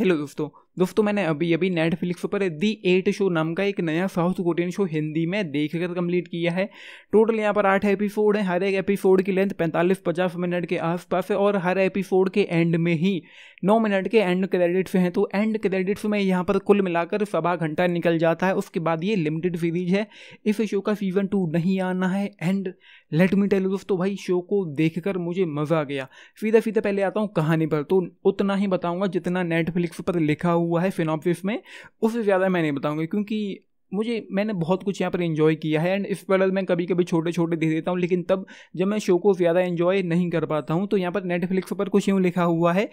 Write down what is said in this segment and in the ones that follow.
hello दोस्तों दोस्तों तो मैंने अभी अभी नेटफ्लिक्स पर दी एट शो नाम का एक नया साउथ कोरियन शो हिंदी में देख कर कंप्लीट किया है टोटल यहाँ पर आठ एपिसोड हैं हर एक एपिसोड की लेंथ पैंतालीस पचास मिनट के आसपास है और हर एपिसोड के एंड में ही नौ मिनट के एंड क्रेडिट्स हैं तो एंड क्रेडिट्स में यहाँ पर कुल मिलाकर सवा घंटा निकल जाता है उसके बाद ये लिमिटेड सीरीज है इस शो का सीज़न टू नहीं आना है एंड लेट मी टेल दोस्तों भाई शो को देखकर मुझे मज़ा आ गया सीधा सीधा पहले आता हूँ कहानी पर तो उतना ही बताऊँगा जितना नेटफ्लिक्स पर लिखा हुआ हुआ है फिनॉपविफ में उससे ज़्यादा मैं नहीं बताऊंगा क्योंकि मुझे मैंने बहुत कुछ यहाँ पर इन्जॉय किया है एंड इस पैरल मैं कभी कभी छोटे छोटे दे देता हूँ लेकिन तब जब मैं शो को ज़्यादा इन्जॉय नहीं कर पाता हूँ तो यहाँ पर नेटफ्लिक्स पर कुछ यूँ लिखा हुआ है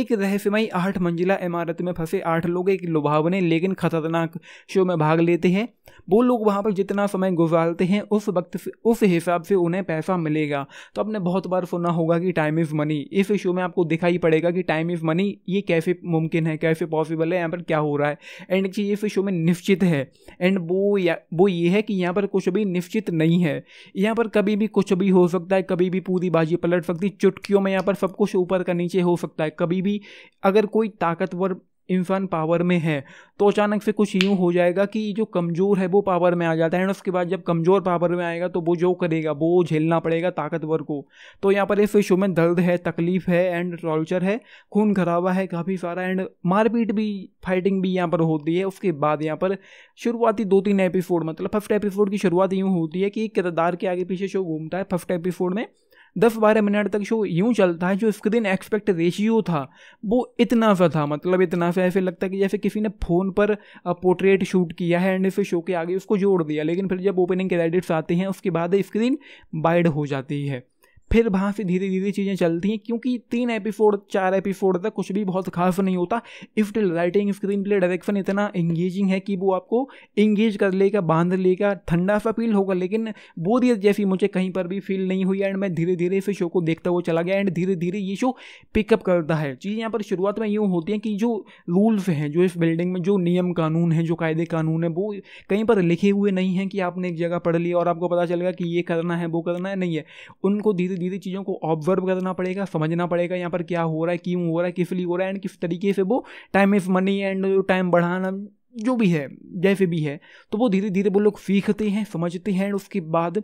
एक रहस्यमयी आठ मंजिला इमारत में फंसे आठ लोग एक लुभावने लेकिन खतरनाक शो में भाग लेते हैं वो लोग वहाँ पर जितना समय गुजारते हैं उस वक्त उस हिसाब से उन्हें पैसा मिलेगा तो आपने बहुत बार सुना होगा कि टाइम इज़ मनी इस शो में आपको दिखाई पड़ेगा कि टाइम इज़ मनी ये कैसे मुमकिन है कैसे पॉसिबल है यहाँ पर क्या हो रहा है एंड चीज़ इस शो में निश्चित है एंड वो या वो ये है कि यहाँ पर कुछ भी निश्चित नहीं है यहाँ पर कभी भी कुछ भी हो सकता है कभी भी पूरी बाजी पलट सकती चुटकियों में यहाँ पर सब कुछ ऊपर का नीचे हो सकता है कभी भी अगर कोई ताकतवर इंसान पावर में है तो अचानक से कुछ यूँ हो जाएगा कि जो कमज़ोर है वो पावर में आ जाता है एंड उसके बाद जब कमज़ोर पावर में आएगा तो वो जो करेगा वो झेलना पड़ेगा ताकतवर को तो यहाँ पर इस शो में दर्द है तकलीफ़ है एंड टॉर्चर है खून खराबा है काफ़ी सारा एंड मारपीट भी फाइटिंग भी यहाँ पर होती है उसके बाद यहाँ पर शुरुआती दो तीन एपिसोड मतलब फर्स्ट एपिसोड की शुरुआत यूँ होती है कि किरदार के आगे पीछे शो घूमता है फर्स्ट एपिसोड में दस बारह मिनट तक शो यूँ चलता है जो स्क्रीन एक्सपेक्ट रेशियो था वो इतना सा था मतलब इतना सा ऐसे लगता है कि जैसे किसी ने फ़ोन पर पोर्ट्रेट शूट किया है एंड इसे शो के आगे उसको जोड़ दिया लेकिन फिर जब ओपनिंग क्रेडिट्स आते हैं उसके बाद स्क्रीन बाइड हो जाती है फिर वहाँ से धीरे धीरे चीज़ें चलती हैं क्योंकि तीन एपिसोड चार एपिसोड तक कुछ भी बहुत खास नहीं होता इफ टिल राइटिंग स्क्रीन प्ले डायरेक्शन इतना एंगेजिंग है कि वो आपको इंगेज कर लेगा बांध लेगा ठंडा सा फील होगा लेकिन बोरियत जैसी मुझे कहीं पर भी फील नहीं हुई एंड मैं धीरे धीरे इस शो को देखता हुआ चला गया एंड धीरे धीरे ये शो पिकअप करता है चीज़ यहाँ पर शुरुआत में यूँ होती है कि जो रूल्स हैं जो इस बिल्डिंग में जो नियम कानून हैं जो कायदे कानून हैं वो कहीं पर लिखे हुए नहीं हैं कि आपने एक जगह पढ़ ली और आपको पता चल गया कि ये करना है वो करना है नहीं है उनको धीरे धीरे धीरे चीज़ों को ऑब्जर्व करना पड़ेगा समझना पड़ेगा यहाँ पर क्या हो रहा है क्यों हो रहा है किस लिए हो रहा है एंड किस तरीके से वो time is money and time बढ़ाना जो भी है जैसे भी है तो वो धीरे धीरे वो लोग सीखते हैं समझते हैं एंड उसके बाद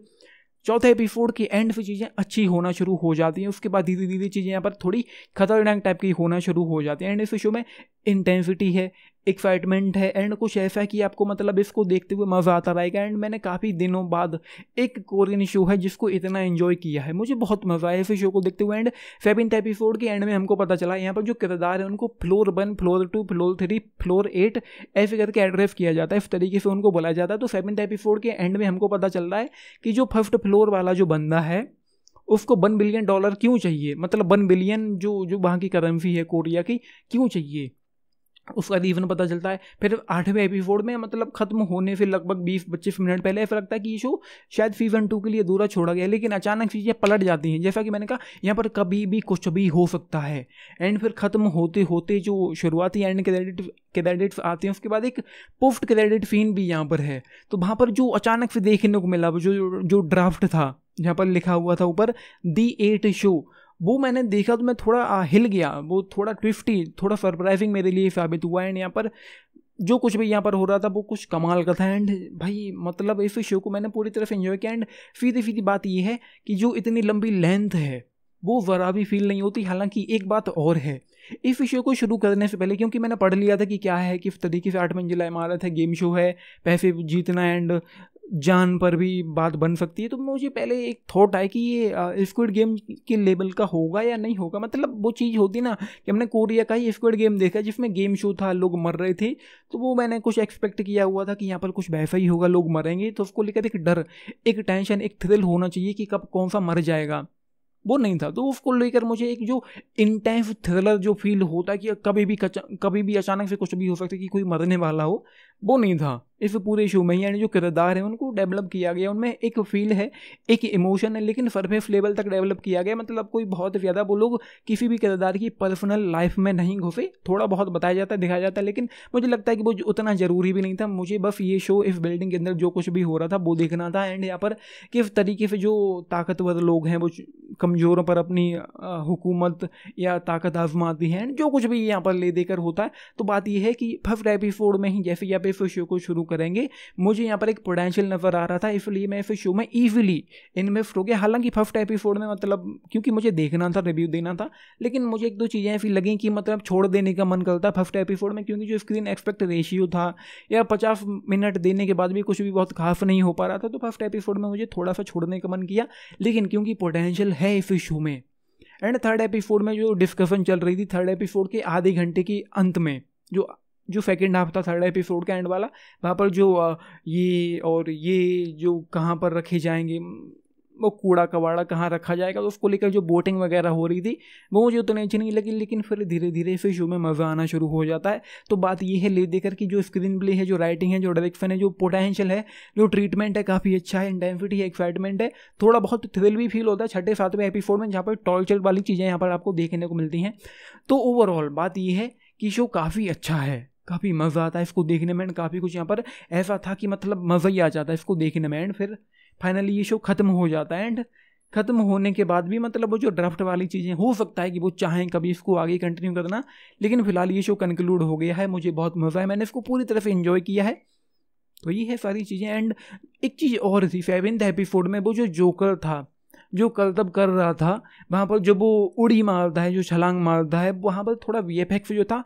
चौथे एपिसोड के एंड से चीज़ें अच्छी होना शुरू हो जाती हैं उसके बाद धीरे धीरे चीज़ें यहाँ पर थोड़ी खतरनाक टाइप की होना शुरू हो जाती हैं एंड इस शो में इंटेंसिटी है एक्साइटमेंट है एंड कुछ ऐसा है कि आपको मतलब इसको देखते हुए मज़ा आता रहेगा एंड मैंने काफ़ी दिनों बाद एक कोरियन शो है जिसको इतना इन्जॉय किया है मुझे बहुत मज़ा आया इस शो को देखते हुए एंड सेवेंथ एपिसोड के एंड में हमको पता चला यहाँ पर जो किरदार है उनको floor one floor two floor three floor eight ऐसे करके एड्रेस किया जाता है इस तरीके से उनको बुलाया जाता है तो सेवन्थ एपिसोड के एंड में हमको पता चल रहा है कि जो फर्स्ट फ्लोर वाला जो बंदा है उसको वन बिलियन डॉलर क्यों चाहिए मतलब वन बिलियन जो जो वहाँ की करेंसी है कोरिया की क्यों चाहिए उसका रीज़न पता चलता है फिर आठवें एपिसोड में मतलब खत्म होने से लगभग बीस पच्चीस मिनट पहले ऐसा लगता है कि ये शो शायद सीजन टू के लिए दूरा छोड़ा गया लेकिन अचानक चीज़ें पलट जाती हैं जैसा कि मैंने कहा यहाँ पर कभी भी कुछ भी हो सकता है एंड फिर ख़त्म होते होते जो शुरुआती एंड क्रेडिट क्रेडिट्स आते हैं उसके बाद एक पुफ्ट क्रेडिट सीन भी यहाँ पर है तो वहाँ पर जो अचानक से देखने को मिला जो जो ड्राफ्ट था जहाँ पर लिखा हुआ था ऊपर दी एट शो वो मैंने देखा तो मैं थोड़ा हिल गया वो थोड़ा ट्विफ्टी थोड़ा सरप्राइजिंग मेरे लिए साबित हुआ एंड यहाँ पर जो कुछ भी यहाँ पर हो रहा था वो कुछ कमाल का था एंड भाई मतलब इस शो को मैंने पूरी तरह से इन्जॉय किया एंड सीधी सीधी बात ये है कि जो इतनी लंबी लेंथ है वो ज़रा भी फील नहीं होती हालांकि एक बात और है इस शो को शुरू करने से पहले क्योंकि मैंने पढ़ लिया था कि क्या है किस तरीके से आठ मंजिला इमारत है गेम शो है पैसे जीतना एंड जान पर भी बात बन सकती है तो मुझे पहले एक थॉट आया कि ये स्क्विड गेम के लेवल का होगा या नहीं होगा मतलब वो चीज़ होती ना कि हमने कोरिया का ही स्क्विड गेम देखा जिसमें गेम शो था लोग मर रहे थे तो वो मैंने कुछ एक्सपेक्ट किया हुआ था कि यहाँ पर कुछ वैसा ही होगा लोग मरेंगे तो उसको लेकर एक डर एक टेंशन एक थ्रिल होना चाहिए कि कब कौन सा मर जाएगा वो नहीं था तो उसको लेकर मुझे एक जो इंटेंस थ्रिलर जो फील होता है कि कभी भी कभी भी अचानक से कुछ भी हो सकता है कि कोई मरने वाला हो वो नहीं था इस पूरे शो में यानी जो किरदार है उनको डेवलप किया गया उनमें एक फील है एक इमोशन है लेकिन सरफेस लेवल तक डेवलप किया गया मतलब कोई बहुत ज़्यादा वो लोग किसी भी किरदार की पर्सनल लाइफ में नहीं घुसे थोड़ा बहुत बताया जाता है दिखाया जाता है लेकिन मुझे लगता है कि वो उतना ज़रूरी भी नहीं था मुझे बस ये शो इस बिल्डिंग के अंदर जो कुछ भी हो रहा था वो देखना था एंड यहाँ पर किस तरीके से जो ताकतवर लोग हैं वो कमज़ोरों पर अपनी हुकूमत या ताकत आजमाती है जो कुछ भी यहाँ पर ले देकर होता है तो बात यह है कि फर्स्ट एपिसोड में ही जैसे ही आप इस शो को शुरू करेंगे मुझे यहाँ पर एक पोटेंशियल नज़र आ रहा था इसलिए मैं इस शो में ईजिली इन्वेस्ट हो गया हालांकि फर्स्ट एपिसोड में मतलब क्योंकि मुझे देखना था रिव्यू देना था लेकिन मुझे एक दो चीज़ें ऐसी लगें कि मतलब छोड़ देने का मन करता फर्स्ट एपिसोड में क्योंकि जो स्क्रीन एक्सपेक्ट रेशियो था या पचास मिनट देने के बाद भी कुछ भी बहुत खास नहीं हो पा रहा था तो फर्स्ट एपिसोड में मुझे थोड़ा सा छोड़ने का मन किया लेकिन क्योंकि पोटेंशियल है इस इशू में एंड थर्ड एपिसोड में जो डिस्कशन चल रही थी थर्ड एपिसोड के आधे घंटे के अंत में जो जो सेकेंड हाफ था थर्ड एपिसोड का एंड वाला वहाँ पर जो ये और ये जो कहाँ पर रखे जाएंगे वो कूड़ा कबाड़ा कहाँ रखा जाएगा तो उसको लेकर जो बोटिंग वगैरह हो रही थी वो मुझे उतनी अच्छी नहीं लगी लेकिन फिर धीरे धीरे फिर शो में मज़ा आना शुरू हो जाता है तो बात ये है ले देकर कि जो स्क्रीन प्ले है जो राइटिंग है जो डायरेक्शन है जो पोटेंशियल है जो ट्रीटमेंट है काफ़ी अच्छा है इंटेंसिटी है एक्साइटमेंट है थोड़ा बहुत थ्रिल भी फील होता है छठे सातवें एपिसोड में जहाँ पर टॉर्चर वाली चीज़ें यहाँ पर आपको देखने को मिलती हैं तो ओवरऑल बात यह है कि शो काफ़ी अच्छा है काफ़ी मज़ा आता है इसको देखने में एंड काफ़ी कुछ यहाँ पर ऐसा था कि मतलब मज़ा ही आ जाता है इसको देखने में एंड फिर फाइनली ये शो ख़त्म हो जाता है एंड ख़त्म होने के बाद भी मतलब वो जो ड्राफ्ट वाली चीज़ें हो सकता है कि वो चाहें कभी इसको आगे कंटिन्यू करना लेकिन फिलहाल ये शो कंक्लूड हो गया है मुझे बहुत मज़ा है मैंने इसको पूरी तरह से इन्जॉय किया है तो ये है सारी चीज़ें एंड एक चीज़ और थी सेवेंथ एपिसोड में वो जो जोकर था जो कल तब कर रहा था वहाँ पर जब वो उड़ी मारता है जो छलांग मारता है वहाँ पर थोड़ा वी जो था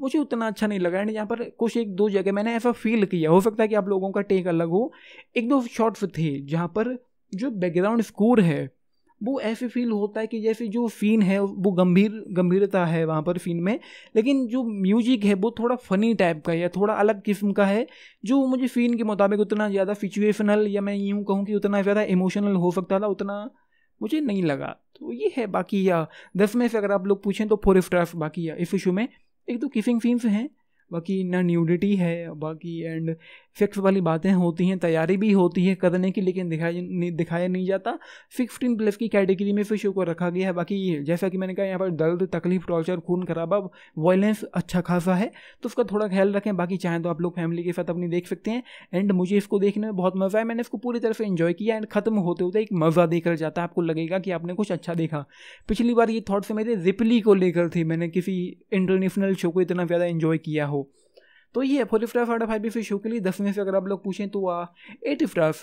मुझे उतना अच्छा नहीं लगा एंड यहाँ पर कुछ एक दो जगह मैंने ऐसा फील किया हो सकता है कि आप लोगों का टेक अलग हो एक दो शॉट्स थे जहाँ पर जो बैकग्राउंड स्कोर है वो ऐसे फील होता है कि जैसे जो सीन है वो गंभीर गंभीरता है वहाँ पर सीन में लेकिन जो म्यूजिक है वो थोड़ा फनी टाइप का या थोड़ा अलग किस्म का है जो मुझे सीन के मुताबिक उतना ज़्यादा सिचुएशनल या मैं यूँ कहूँ कि उतना ज़्यादा इमोशनल हो सकता था उतना मुझे नहीं लगा तो ये है बाकी या दस में से अगर आप लोग पूछें तो फोर स्टार्स बाकी या इस इशू में एक दो तो किफिंग फीम्स हैं बाकी ना न्यूडिटी है बाकी एंड सेक्स वाली बातें होती हैं तैयारी भी होती है करने की लेकिन दिखाई नहीं दिखाया नहीं जाता सिक्सटीन प्लस की कैटेगरी में फिर शो को रखा गया है बाकी जैसा कि मैंने कहा यहाँ पर दर्द तकलीफ टॉर्चर खून खराबा वॉयलेंस अच्छा खासा है तो उसका थोड़ा ख्याल रखें बाकी चाहें तो आप लोग फैमिली के साथ अपनी देख सकते हैं एंड मुझे इसको देखने में बहुत मज़ा है मैंने इसको पूरी तरह से इन्जॉय किया एंड ख़त्म होते होते एक मज़ा देकर जाता है आपको लगेगा कि आपने कुछ अच्छा देखा पिछली बार ये थाट्स मेरे रिपली को लेकर थी मैंने किसी इंटरनेशनल शो को इतना ज़्यादा इन्जॉय किया हो तो ये फोर्टी फाइव फाइव बी फिर शो के लिए दसवें से अगर आप लोग पूछें तो एटी फाइव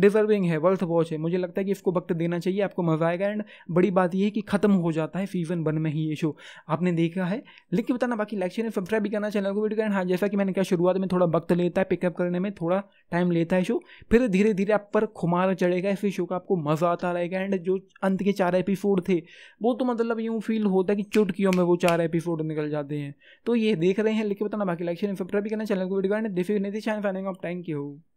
डिजर्विंग है वर्थ वॉच है मुझे लगता है कि इसको वक्त देना चाहिए आपको मज़ा आएगा एंड बड़ी बात यह है कि ख़त्म हो जाता है सीज़न वन में ही ये शो आपने देखा है लिख के बताना बाकी लाइक शेयर सब्सक्राइब भी करना चैनल को वीडियो करना हाँ जैसा कि मैंने कहा शुरुआत में थोड़ा वक्त लेता है पिकअप करने में थोड़ा टाइम लेता है शो फिर धीरे धीरे आप पर खुमार चढ़ेगा इस शो का आपको मज़ा आता रहेगा एंड जो अंत के चार एपिसोड थे वो तो मतलब यूँ फील होता है कि चुटकियों में वो चार एपिसोड निकल जाते हैं तो ये देख रहे हैं लिख के बताना बाकी लाइक शेयर सब्सक्राइब भी करना चैनल को वीडियो करना this is Nitish thank you